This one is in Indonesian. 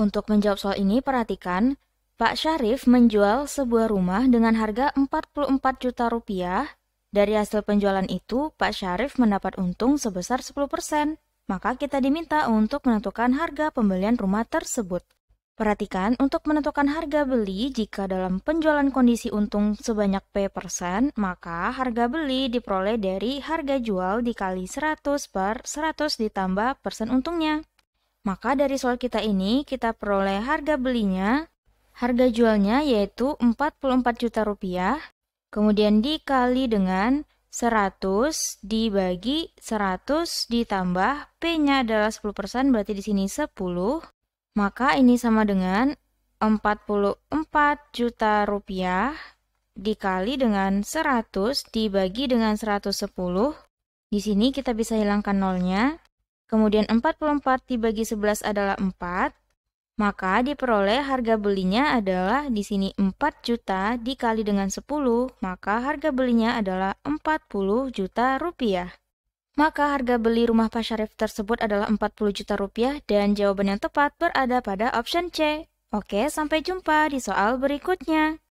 Untuk menjawab soal ini, perhatikan, Pak Syarif menjual sebuah rumah dengan harga 44 juta rupiah. Dari hasil penjualan itu, Pak Syarif mendapat untung sebesar 10%. Maka kita diminta untuk menentukan harga pembelian rumah tersebut. Perhatikan untuk menentukan harga beli jika dalam penjualan kondisi untung sebanyak P%, persen, maka harga beli diperoleh dari harga jual dikali 100 per 100 ditambah persen untungnya. Maka dari soal kita ini kita peroleh harga belinya, harga jualnya yaitu 44 juta rupiah, kemudian dikali dengan 100 dibagi 100 ditambah P-nya adalah 10% berarti di sini 10, maka ini sama dengan 44 juta rupiah dikali dengan 100 dibagi dengan 110. Di sini kita bisa hilangkan nolnya, kemudian 44 dibagi 11 adalah 4, maka diperoleh harga belinya adalah di sini 4 juta dikali dengan 10, maka harga belinya adalah 40 juta rupiah. Maka harga beli rumah Pak Syarif tersebut adalah 40 juta rupiah dan jawaban yang tepat berada pada option C. Oke, sampai jumpa di soal berikutnya.